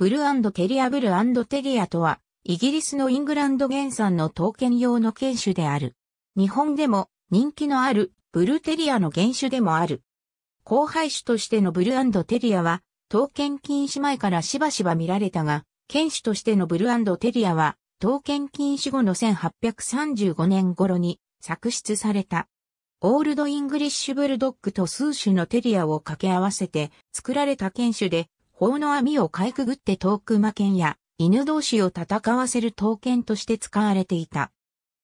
ブルテリアブルテリアとは、イギリスのイングランド原産の刀剣用の犬種である。日本でも人気のあるブルテリアの原種でもある。後輩種としてのブルテリアは、刀剣禁止前からしばしば見られたが、犬種としてのブルテリアは、刀剣禁止後の1835年頃に作出された。オールドイングリッシュブルドッグと数種のテリアを掛け合わせて作られた犬種で、法の網をかいくぐって遠く魔剣や犬同士を戦わせる刀剣として使われていた。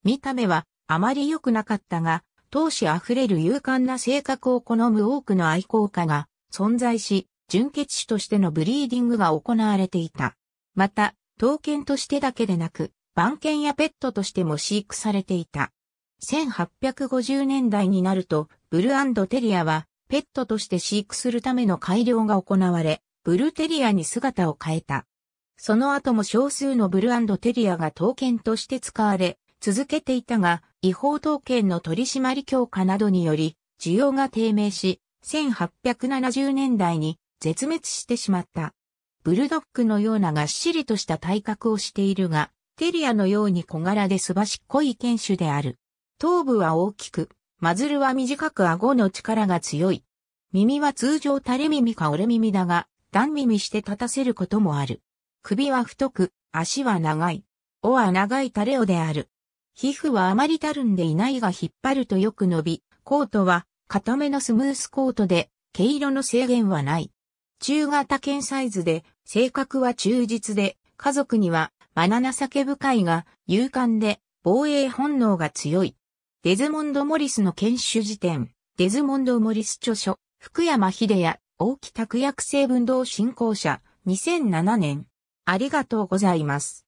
見た目はあまり良くなかったが、闘志あふれる勇敢な性格を好む多くの愛好家が存在し、純血種としてのブリーディングが行われていた。また、刀剣としてだけでなく、番犬やペットとしても飼育されていた。1850年代になると、ブルテリアはペットとして飼育するための改良が行われ、ブルテリアに姿を変えた。その後も少数のブルテリアが刀剣として使われ、続けていたが、違法刀剣の取締り強化などにより、需要が低迷し、1870年代に絶滅してしまった。ブルドックのようながっしりとした体格をしているが、テリアのように小柄ですばしっこい犬種である。頭部は大きく、マズルは短く顎の力が強い。耳は通常垂れ耳か折れ耳だが、断耳して立たせることもある。首は太く、足は長い。尾は長いタレオである。皮膚はあまりたるんでいないが引っ張るとよく伸び、コートは固めのスムースコートで、毛色の制限はない。中型犬サイズで、性格は忠実で、家族には、マナナ酒深いが、勇敢で、防衛本能が強い。デズモンド・モリスの研修辞典、デズモンド・モリス著書、福山秀也、大木拓薬成分同振興者、2007年。ありがとうございます。